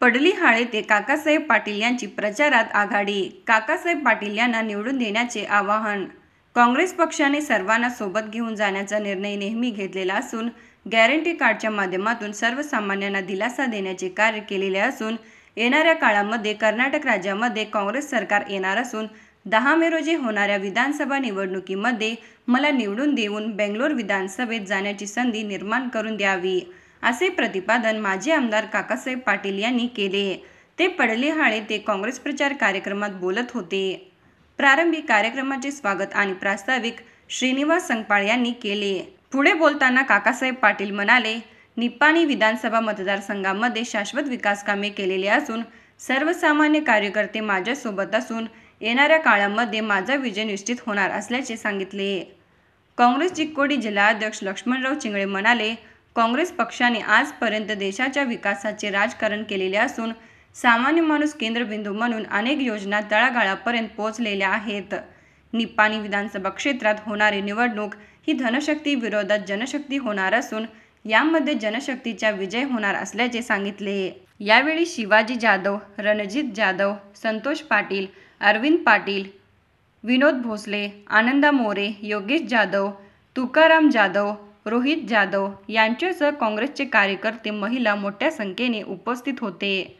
पडली ते काकासाहेब पाटील यांची प्रचारात आघाडी काकासाहेब पाटील यांना निवडून देण्याचे आवाहन काँग्रेस पक्षाने सर्वांना सोबत घेऊन जाण्याचा निर्णय नेहमी घेतलेला असून गॅरंटी कार्डच्या माध्यमातून सर्वसामान्यांना दिलासा देण्याचे कार्य केलेले असून येणाऱ्या काळामध्ये कर्नाटक राज्यामध्ये काँग्रेस सरकार येणार असून दहा मे रोजी होणाऱ्या विधानसभा निवडणुकीमध्ये मला निवडून देऊन बेंगलोर विधानसभेत जाण्याची संधी निर्माण करून द्यावी असे प्रतिपादन माजी आमदार काकासाहेब पाटील यांनी केले ते पडलेहाळे ते काँग्रेस प्रचार कार्यक्रमात बोलत होते प्रारंभी कार्यक्रमाचे स्वागत आणि प्रास्ताविक श्रीनिवास संगपाळ यांनी केले पुढे बोलताना काकासाहेब पाटील म्हणाले निप्पाणी विधानसभा मतदारसंघामध्ये शाश्वत विकास कामे केलेली असून सर्वसामान्य कार्यकर्ते माझ्यासोबत असून येणाऱ्या काळामध्ये माझा विजय निश्चित होणार असल्याचे सांगितले काँग्रेस चिक्कोडी जिल्हाध्यक्ष लक्ष्मणराव चिंगळे म्हणाले काँग्रेस पक्षाने आजपर्यंत देशाच्या विकासाचे राजकारण केलेले असून सामान्य माणूस केंद्रबिंदू म्हणून अनेक योजना तळागाळापर्यंत पोहोचलेल्या आहेत निपाणी विधानसभा क्षेत्रात होणारी निवडणूक ही धनशक्ती विरोधात जनशक्ती होणार असून यामध्ये जनशक्तीचा विजय होणार असल्याचे सांगितले यावेळी शिवाजी जाधव रणजित जाधव संतोष पाटील अरविंद पाटील विनोद भोसले आनंदा मोरे योगेश जाधव तुकाराम जाधव रोहित जाधव यांच्यासह काँग्रेसचे कार्यकर्ते महिला मोठ्या संख्येने उपस्थित होते